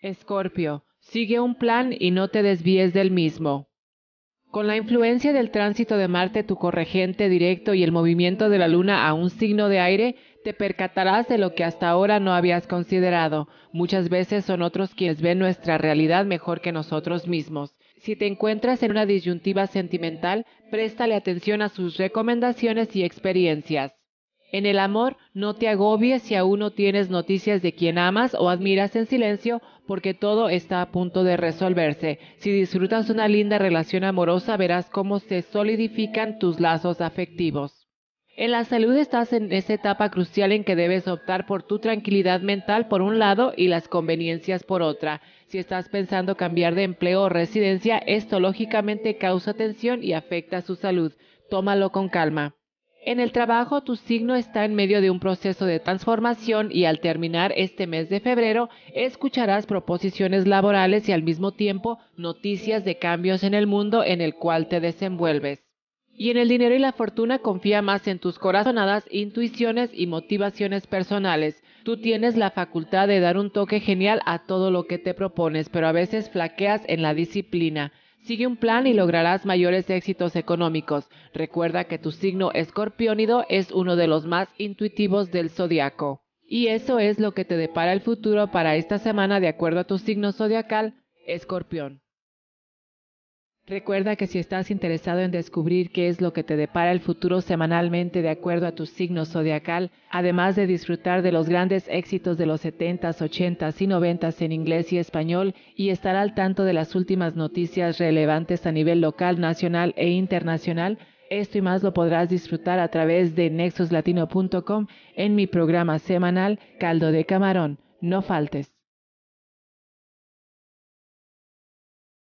Escorpio, sigue un plan y no te desvíes del mismo. Con la influencia del tránsito de Marte, tu corregente directo y el movimiento de la Luna a un signo de aire, te percatarás de lo que hasta ahora no habías considerado. Muchas veces son otros quienes ven nuestra realidad mejor que nosotros mismos. Si te encuentras en una disyuntiva sentimental, préstale atención a sus recomendaciones y experiencias. En el amor no te agobies si aún no tienes noticias de quien amas o admiras en silencio, porque todo está a punto de resolverse. Si disfrutas una linda relación amorosa, verás cómo se solidifican tus lazos afectivos. En la salud estás en esa etapa crucial en que debes optar por tu tranquilidad mental por un lado y las conveniencias por otra. Si estás pensando cambiar de empleo o residencia, esto lógicamente causa tensión y afecta su salud. Tómalo con calma. En el trabajo, tu signo está en medio de un proceso de transformación y al terminar este mes de febrero escucharás proposiciones laborales y al mismo tiempo noticias de cambios en el mundo en el cual te desenvuelves. Y en el dinero y la fortuna confía más en tus corazonadas, intuiciones y motivaciones personales. Tú tienes la facultad de dar un toque genial a todo lo que te propones, pero a veces flaqueas en la disciplina. Sigue un plan y lograrás mayores éxitos económicos. Recuerda que tu signo escorpiónido es uno de los más intuitivos del zodiaco. Y eso es lo que te depara el futuro para esta semana de acuerdo a tu signo zodiacal, escorpión. Recuerda que si estás interesado en descubrir qué es lo que te depara el futuro semanalmente de acuerdo a tu signo zodiacal, además de disfrutar de los grandes éxitos de los 70s, 80s y 90s en inglés y español y estar al tanto de las últimas noticias relevantes a nivel local, nacional e internacional, esto y más lo podrás disfrutar a través de nexoslatino.com en mi programa semanal Caldo de Camarón. No faltes.